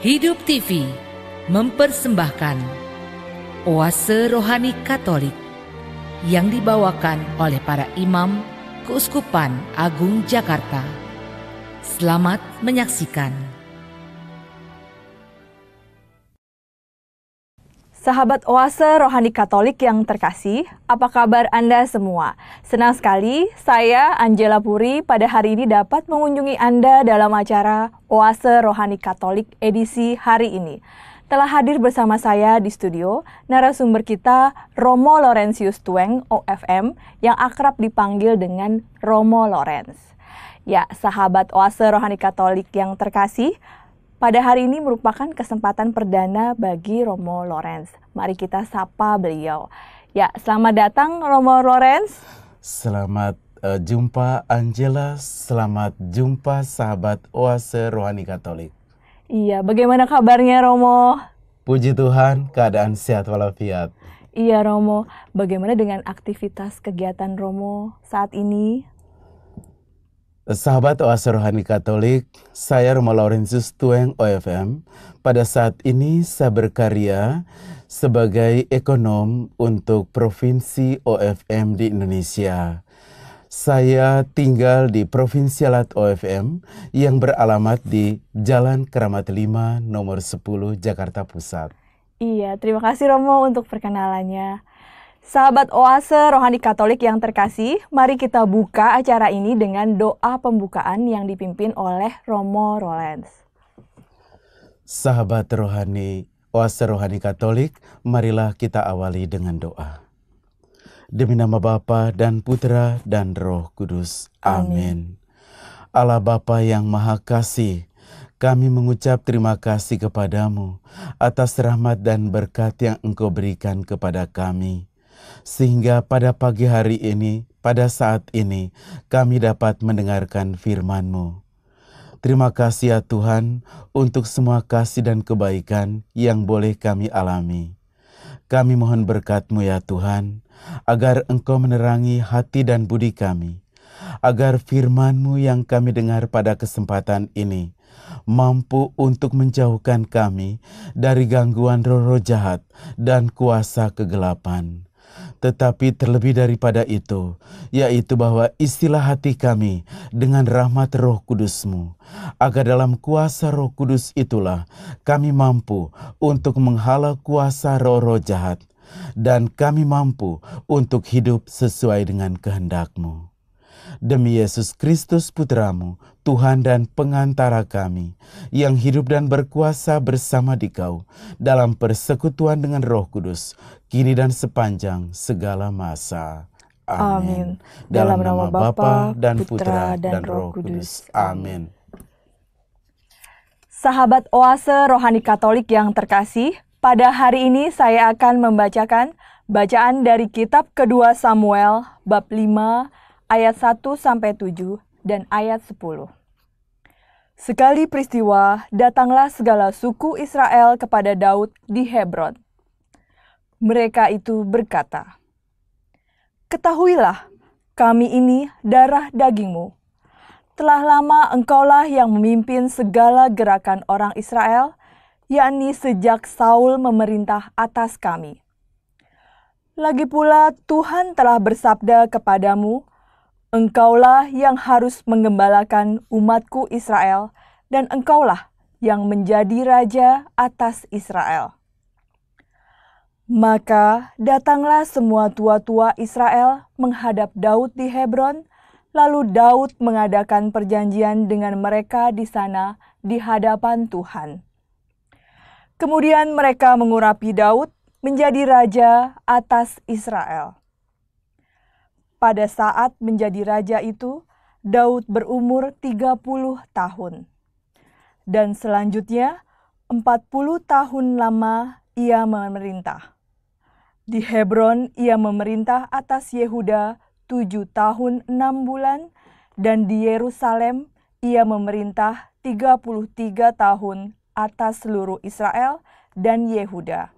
Hidup TV mempersembahkan Oase Rohani Katolik yang dibawakan oleh para imam Keuskupan Agung Jakarta. Selamat menyaksikan. Sahabat Oase Rohani Katolik yang terkasih, apa kabar Anda semua? Senang sekali saya Angela Puri pada hari ini dapat mengunjungi Anda dalam acara Oase Rohani Katolik edisi hari ini. Telah hadir bersama saya di studio narasumber kita Romo Lorenzius Tueng OFM yang akrab dipanggil dengan Romo Lorenz. Ya, sahabat Oase Rohani Katolik yang terkasih, pada hari ini merupakan kesempatan perdana bagi Romo Lorenz. Mari kita sapa beliau. Ya, selamat datang Romo Lorenz. Selamat uh, jumpa Angela, selamat jumpa sahabat Oase Rohani Katolik. Iya, bagaimana kabarnya Romo? Puji Tuhan, keadaan sehat walafiat. Iya Romo, bagaimana dengan aktivitas kegiatan Romo saat ini? Sahabat Oase Rohani Katolik, saya Romo Laurentius Tueng OFM. Pada saat ini saya berkarya sebagai ekonom untuk Provinsi OFM di Indonesia. Saya tinggal di Provinsialat OFM yang beralamat di Jalan Keramat 5 nomor 10 Jakarta Pusat. Iya, terima kasih Romo untuk perkenalannya. Sahabat Oase Rohani Katolik yang terkasih, mari kita buka acara ini dengan doa pembukaan yang dipimpin oleh Romo Rolands. Sahabat Rohani, Oase Rohani Katolik, marilah kita awali dengan doa. Demi nama Bapa dan Putra dan Roh Kudus. Amin. Amin. Allah Bapa yang Maha Kasih, kami mengucap terima kasih kepadamu atas rahmat dan berkat yang Engkau berikan kepada kami sehingga pada pagi hari ini, pada saat ini, kami dapat mendengarkan firman-Mu. Terima kasih ya Tuhan untuk semua kasih dan kebaikan yang boleh kami alami. Kami mohon berkat-Mu ya Tuhan, agar Engkau menerangi hati dan budi kami, agar firman-Mu yang kami dengar pada kesempatan ini mampu untuk menjauhkan kami dari gangguan roh-roh jahat dan kuasa kegelapan. Tetapi terlebih daripada itu, yaitu bahwa istilah hati kami dengan rahmat roh kudusmu, agar dalam kuasa roh kudus itulah kami mampu untuk menghalau kuasa roh-roh jahat, dan kami mampu untuk hidup sesuai dengan kehendakmu. Demi Yesus Kristus Putramu, Tuhan dan pengantara kami, yang hidup dan berkuasa bersama di Kau dalam persekutuan dengan roh kudus, kini dan sepanjang segala masa. Amin. Dalam, dalam nama Bapa dan Putra dan, dan Roh Kudus. Amin. Sahabat Oase Rohani Katolik yang terkasih, pada hari ini saya akan membacakan bacaan dari kitab kedua Samuel bab 5 ayat 1 sampai 7 dan ayat 10. Sekali peristiwa, datanglah segala suku Israel kepada Daud di Hebron. Mereka itu berkata, Ketahuilah, kami ini darah dagingmu. Telah lama engkaulah yang memimpin segala gerakan orang Israel, yakni sejak Saul memerintah atas kami. Lagi pula Tuhan telah bersabda kepadamu Engkaulah yang harus mengembalakan umatku Israel, dan engkaulah yang menjadi raja atas Israel. Maka datanglah semua tua-tua Israel menghadap Daud di Hebron, lalu Daud mengadakan perjanjian dengan mereka di sana di hadapan Tuhan. Kemudian mereka mengurapi Daud menjadi raja atas Israel. Pada saat menjadi raja itu, Daud berumur 30 tahun. Dan selanjutnya, 40 tahun lama ia memerintah. Di Hebron, ia memerintah atas Yehuda tujuh tahun enam bulan, dan di Yerusalem ia memerintah 33 tahun atas seluruh Israel dan Yehuda.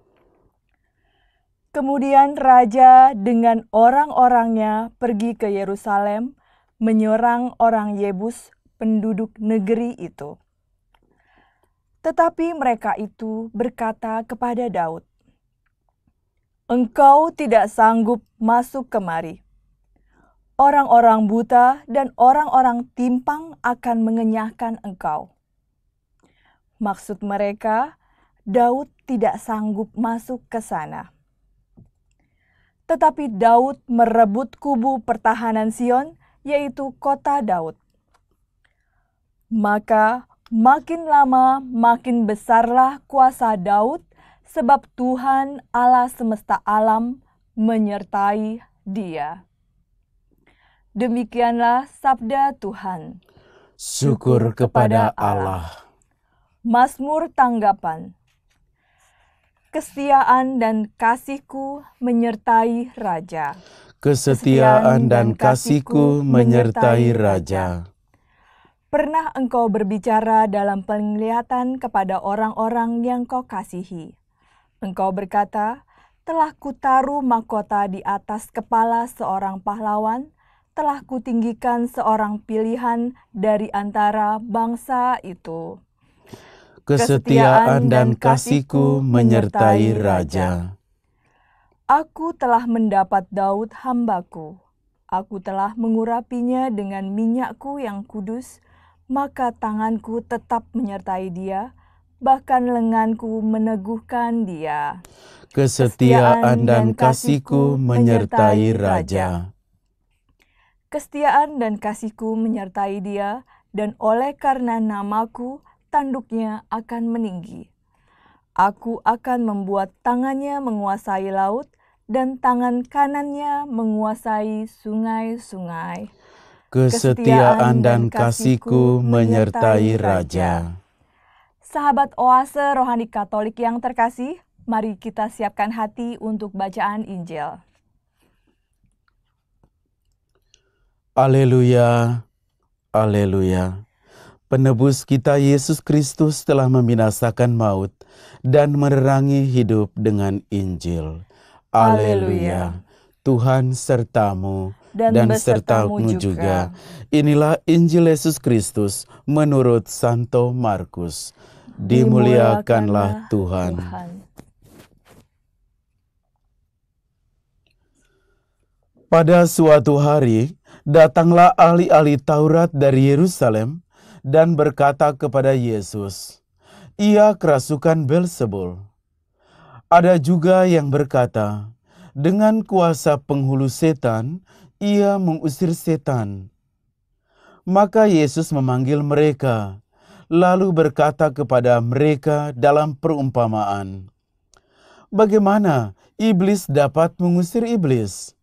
Kemudian raja dengan orang-orangnya pergi ke Yerusalem menyerang orang Yebus, penduduk negeri itu. Tetapi mereka itu berkata kepada Daud, "Engkau tidak sanggup masuk kemari. Orang-orang buta dan orang-orang timpang akan mengenyahkan engkau." Maksud mereka, Daud tidak sanggup masuk ke sana. Tetapi Daud merebut kubu pertahanan Sion, yaitu kota Daud. Maka makin lama makin besarlah kuasa Daud, sebab Tuhan Allah semesta alam menyertai dia. Demikianlah sabda Tuhan. Syukur kepada Allah. Mazmur tanggapan. Kesetiaan dan kasihku menyertai raja. Kesetiaan dan kasihku menyertai raja. Pernah engkau berbicara dalam penglihatan kepada orang-orang yang kau kasihi. Engkau berkata, telah kutaruh mahkota di atas kepala seorang pahlawan, telah kutinggikan seorang pilihan dari antara bangsa itu kesetiaan dan kasihku menyertai Raja. Aku telah mendapat Daud hambaku. Aku telah mengurapinya dengan minyakku yang kudus, maka tanganku tetap menyertai dia, bahkan lenganku meneguhkan dia. Kesetiaan, dan kasihku menyertai Raja. Kesetiaan dan kasihku menyertai dia, dan oleh karena namaku, tanduknya akan meninggi. Aku akan membuat tangannya menguasai laut dan tangan kanannya menguasai sungai-sungai. Kesetiaan dan kasihku menyertai Raja. Sahabat oase rohani katolik yang terkasih, mari kita siapkan hati untuk bacaan Injil. Aleluya, aleluya. Penebus kita Yesus Kristus telah membinasakan maut dan menerangi hidup dengan Injil. Haleluya. Tuhan sertamu dan, dan sertamu juga. juga. Inilah Injil Yesus Kristus menurut Santo Markus. Dimuliakanlah, Dimuliakanlah Tuhan. Tuhan. Pada suatu hari, datanglah ahli-ahli Taurat dari Yerusalem dan berkata kepada Yesus, "Ia kerasukan Belzebul." Ada juga yang berkata, "Dengan kuasa penghulu setan, ia mengusir setan." Maka Yesus memanggil mereka, lalu berkata kepada mereka dalam perumpamaan, "Bagaimana iblis dapat mengusir iblis?"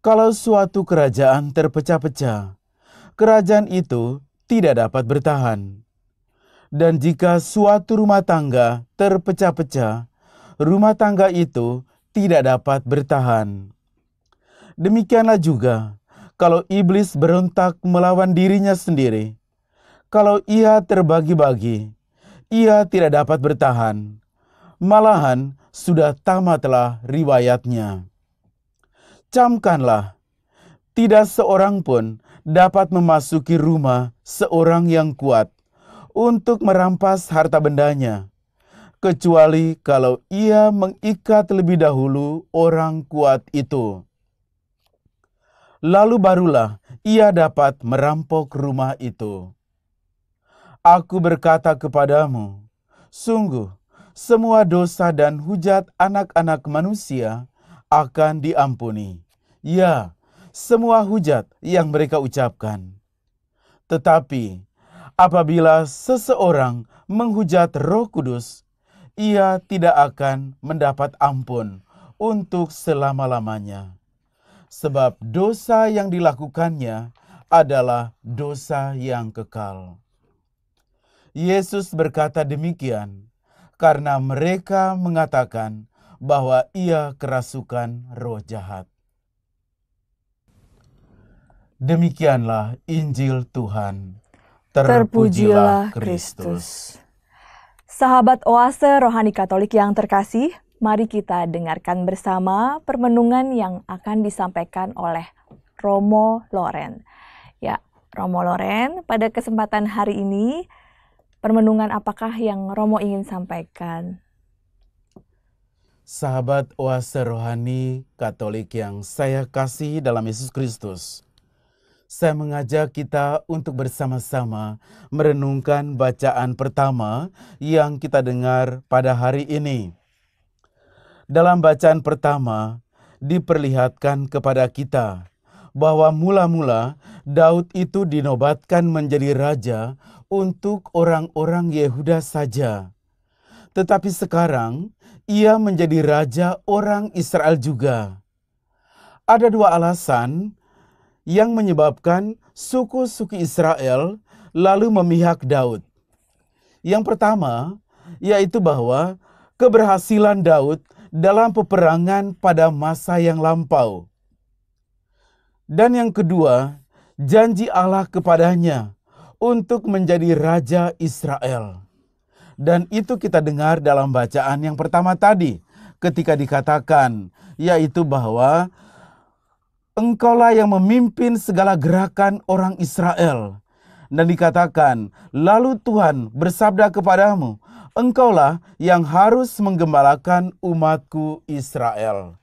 Kalau suatu kerajaan terpecah-pecah, kerajaan itu tidak dapat bertahan. Dan jika suatu rumah tangga terpecah-pecah, rumah tangga itu tidak dapat bertahan. Demikianlah juga kalau iblis berontak melawan dirinya sendiri. Kalau ia terbagi-bagi, ia tidak dapat bertahan. Malahan sudah tamatlah riwayatnya. Camkanlah, tidak seorang pun dapat memasuki rumah seorang yang kuat untuk merampas harta bendanya, kecuali kalau ia mengikat lebih dahulu orang kuat itu. Lalu barulah ia dapat merampok rumah itu. Aku berkata kepadamu, sungguh semua dosa dan hujat anak-anak manusia akan diampuni. Ya, semua hujat yang mereka ucapkan. Tetapi apabila seseorang menghujat Roh Kudus, ia tidak akan mendapat ampun untuk selama-lamanya, sebab dosa yang dilakukannya adalah dosa yang kekal. Yesus berkata demikian karena mereka mengatakan bahwa ia kerasukan roh jahat. Demikianlah Injil Tuhan. Terpujilah Kristus. Sahabat Oase Rohani Katolik yang terkasih, mari kita dengarkan bersama permenungan yang akan disampaikan oleh Romo Loren. Ya, Romo Loren, pada kesempatan hari ini, permenungan apakah yang Romo ingin sampaikan? Sahabat Oase Rohani Katolik yang saya kasih dalam Yesus Kristus, saya mengajak kita untuk bersama-sama merenungkan bacaan pertama yang kita dengar pada hari ini. Dalam bacaan pertama, diperlihatkan kepada kita bahwa mula-mula Daud itu dinobatkan menjadi raja untuk orang-orang Yehuda saja. Tetapi sekarang ia menjadi raja orang Israel juga. Ada dua alasan yang menyebabkan suku-suku Israel lalu memihak Daud. Yang pertama, yaitu bahwa keberhasilan Daud dalam peperangan pada masa yang lampau. Dan yang kedua, janji Allah kepadanya untuk menjadi raja Israel. Dan itu kita dengar dalam bacaan yang pertama tadi ketika dikatakan yaitu bahwa Engkaulah yang memimpin segala gerakan orang Israel. Dan dikatakan, lalu Tuhan bersabda kepadamu, Engkaulah yang harus menggembalakan umatku Israel.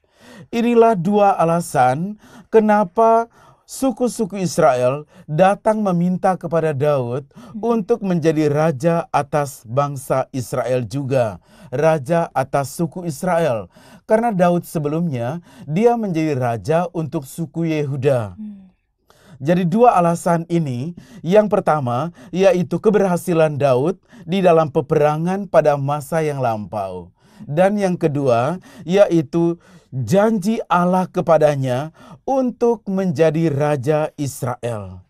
Inilah dua alasan kenapa suku-suku Israel datang meminta kepada Daud hmm. untuk menjadi raja atas bangsa Israel juga, raja atas suku Israel. Karena Daud sebelumnya dia menjadi raja untuk suku Yehuda. Hmm. Jadi dua alasan ini, yang pertama yaitu keberhasilan Daud di dalam peperangan pada masa yang lampau. Dan yang kedua, yaitu janji Allah kepadanya untuk menjadi raja Israel.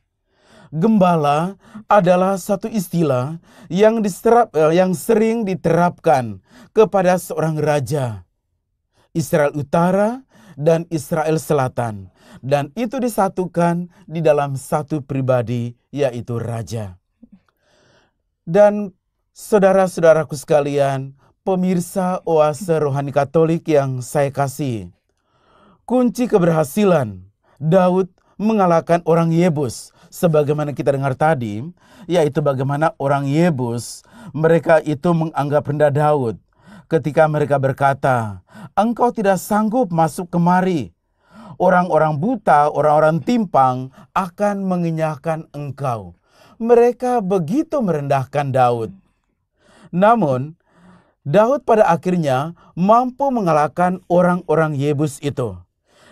Gembala adalah satu istilah yang diserap eh, yang sering diterapkan kepada seorang raja Israel Utara dan Israel Selatan dan itu disatukan di dalam satu pribadi yaitu raja. Dan saudara-saudaraku sekalian, Pemirsa Oase Rohani Katolik yang saya kasih, kunci keberhasilan Daud mengalahkan orang Yebus sebagaimana kita dengar tadi, yaitu bagaimana orang Yebus mereka itu menganggap rendah Daud ketika mereka berkata, "Engkau tidak sanggup masuk kemari." Orang-orang buta, orang-orang timpang akan mengenyahkan engkau. Mereka begitu merendahkan Daud. Namun, Daud pada akhirnya mampu mengalahkan orang-orang Yebus itu.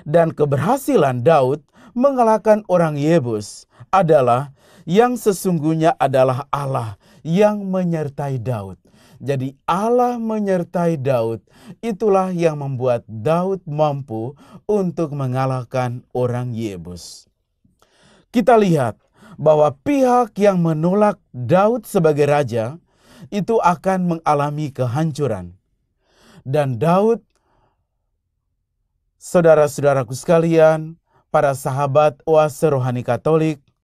Dan keberhasilan Daud mengalahkan orang Yebus adalah yang sesungguhnya adalah Allah yang menyertai Daud. Jadi Allah menyertai Daud, itulah yang membuat Daud mampu untuk mengalahkan orang Yebus. Kita lihat bahwa pihak yang menolak Daud sebagai raja itu akan mengalami kehancuran. Dan Daud, saudara-saudaraku sekalian, para sahabat oase rohani Katolik,